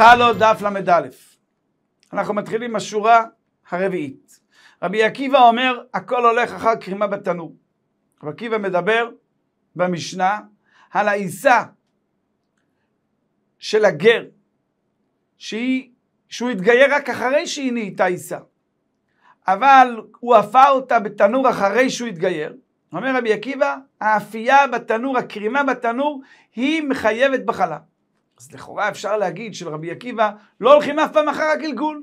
חלו דף ל"א. אנחנו מתחילים בשורה הרביעית. רבי עקיבא אומר, הכל הולך אחר קרימה בתנור. רבי עקיבא מדבר במשנה על העיסה של הגר, שהיא, שהוא התגייר רק אחרי שהיא נהייתה עיסה. אבל הוא עפה אותה בתנור אחרי שהוא התגייר. אומר רבי עקיבא, האפייה בתנור, הקרימה בתנור, היא מחייבת בחלה. אז לכאורה אפשר להגיד שלרבי עקיבא לא הולכים אף פעם אחר הגלגול.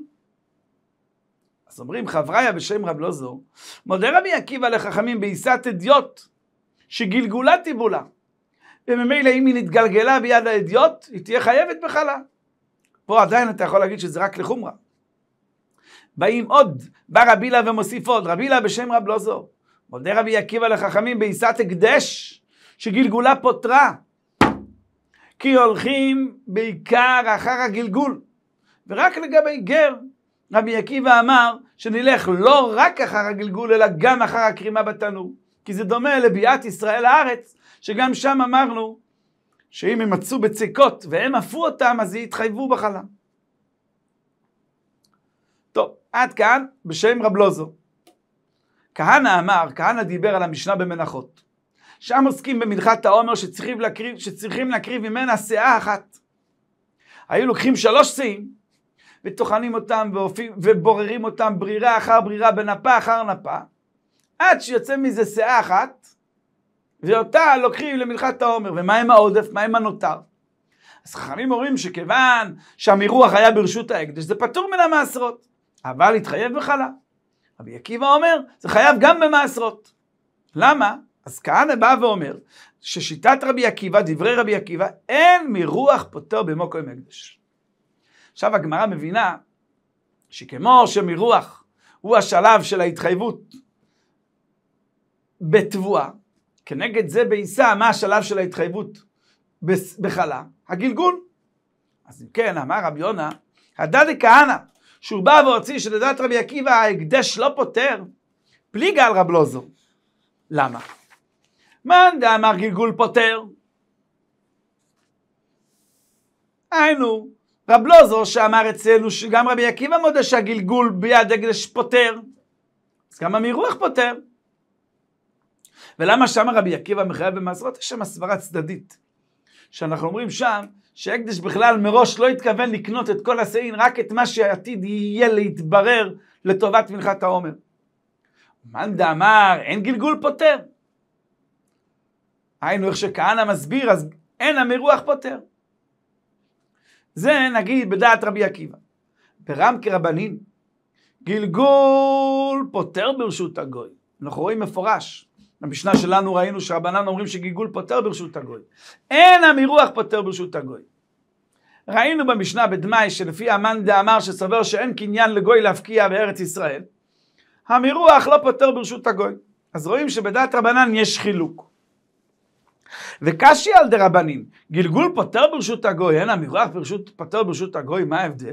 אז אומרים חבריה בשם רב לא זו, מודה רבי עקיבא לחכמים בעיסת אדיוט, שגלגולה תיבולה. וממילא אם היא נתגלגלה ביד האדיוט, היא תהיה חייבת בחלה. פה עדיין אתה יכול להגיד שזה רק לחומרה. באים עוד, בא רבי לה ומוסיף עוד, רבי לה בשם רב לא זו. מודה רבי עקיבא לחכמים בעיסת הקדש, שגלגולה פותרה. כי הולכים בעיקר אחר הגלגול. ורק לגבי גר, רבי עקיבא אמר שנלך לא רק אחר הגלגול, אלא גם אחר הקרימה בתנור. כי זה דומה לביאת ישראל לארץ, שגם שם אמרנו שאם הם מצאו בצקות והם עפו אותם, אז יתחייבו בחלם. טוב, עד כאן בשם רב לוזו. כהנא אמר, כהנא דיבר על המשנה במנחות. שם עוסקים במנחת העומר שצריכים להקריב, שצריכים להקריב ממנה שאה אחת. היו לוקחים שלוש שאים וטוחנים אותם ואופים, ובוררים אותם ברירה אחר ברירה בנפה אחר נפה עד שיוצא מזה שאה אחת ואותה לוקחים למנחת העומר. ומה עם העודף? מה עם הנותר? אז חכמים אומרים שכיוון שהמירוח היה ברשות ההקדש זה פטור מן המעשרות אבל התחייב בחלה. רבי עקיבא אומר זה חייב גם במעשרות. למה? אז כהנא בא ואומר ששיטת רבי עקיבא, דברי רבי עקיבא, אין מרוח פוטר במוקו כהן מקדש. עכשיו הגמרא מבינה שכמו שמרוח הוא השלב של ההתחייבות בתבואה, כנגד זה בעיסה, מה השלב של ההתחייבות בחלה? הגלגול. אז אם כן, אמר רבי יונה, הדא כהנא, שהוא בא והוציא שלדעת רבי עקיבא ההקדש לא פותר, פליגה על רב לוזו. למה? מאן דאמר גלגול פותר. היינו, רב לוזור שאמר אצלנו שגם רבי עקיבא מודה שהגלגול ביד הקדש פותר, אז גם המרוח פותר. ולמה שם רבי עקיבא מחייב במעשרות? יש שם הסברה צדדית. שאנחנו אומרים שם, שהקדש בכלל מראש לא התכוון לקנות את כל השאין, רק את מה שעתיד יהיה להתברר לטובת מנחת העומר. מאן דאמר, אין גלגול פותר. היינו איך שכהנא מסביר, אז אין המרוח פותר. זה נגיד בדעת רבי עקיבא. ברם כרבנין, גלגול פותר ברשות הגוי. אנחנו רואים מפורש. במשנה שלנו ראינו שרבנן אומרים שגלגול פותר ברשות הגוי. אין המרוח פותר ברשות הגוי. ראינו במשנה בדמאי שלפי המאן דאמר שסובר שאין קניין לגוי להפקיע בארץ ישראל, המרוח לא פותר ברשות הגוי. אז רואים שבדעת רבנן יש חילוק. וקשי על דרבנין, גלגול פוטר ברשות הגוי, אין המברך ברשות, פוטר ברשות הגוי, מה ההבדל?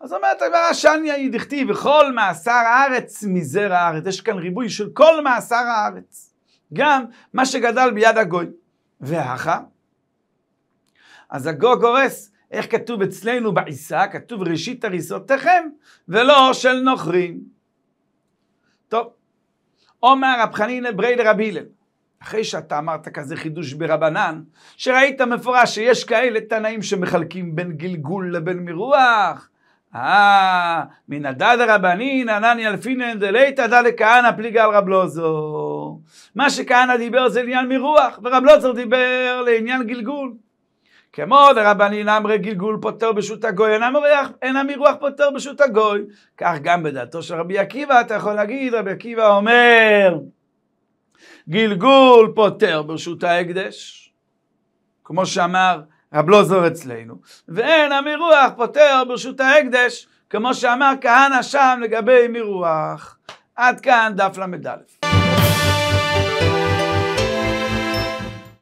אז אומרת הגמרא שניה היא דכתיב, וכל מאסר הארץ מזרע הארץ. יש כאן ריבוי של כל מאסר הארץ. גם מה שגדל ביד הגוי. והכה? אז הגו גורס, איך כתוב אצלנו בעיסה? כתוב ראשית הריסותיכם, ולא של נוכרים. טוב, אומר רב חנינא ברי דרבי הלל. אחרי שאתה אמרת כזה חידוש ברבנן, שראית מפורש שיש כאלה תנאים שמחלקים בין גלגול לבין מרוח. אה, מן הדד הרבנין, ענני אלפינן דלייתא דא לכהנא פליגה על רב לוזור. מה שכהנא דיבר זה לעניין מרוח, ורב לוזור דיבר לעניין גלגול. כמו דרבנין אמרי גלגול פוטר בשו"ת הגוי, אינה מרוח, אינה מרוח פוטר בשו"ת הגוי. כך גם בדעתו של רבי עקיבא, אתה יכול להגיד, רבי עקיבא אומר, גלגול פותר ברשות ההקדש, כמו שאמר רב לוזור אצלנו, ואין המרוח פותר ברשות ההקדש, כמו שאמר כהנא שם לגבי מרוח. עד כאן דף ל"א.